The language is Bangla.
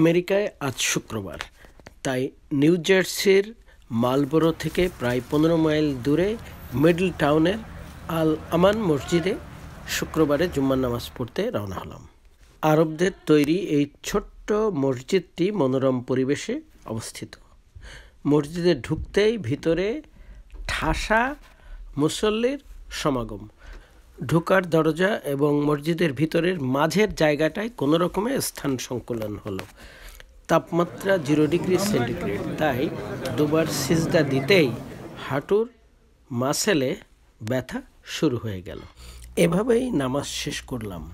আমেরিকায় আজ শুক্রবার তাই নিউ জার্সির মালবোরো থেকে প্রায় পনেরো মাইল দূরে মিডল টাউনের আল আমান মসজিদে শুক্রবারে জুম্মার নামাজ পড়তে রওনা হলাম আরবদের তৈরি এই ছোট্ট মসজিদটি মনোরম পরিবেশে অবস্থিত মসজিদে ঢুকতেই ভিতরে ঠাসা মুসল্লির সমাগম ঢোকার দরজা এবং মসজিদের ভিতরের মাঝের জায়গাটায় কোনো রকমে স্থান সংকুলন হলো তাপমাত্রা জিরো ডিগ্রি সেন্টিগ্রেড তাই দুবার সিজদা দিতেই হাঁটুর মাসেলে ব্যথা শুরু হয়ে গেল এভাবেই নামাজ শেষ করলাম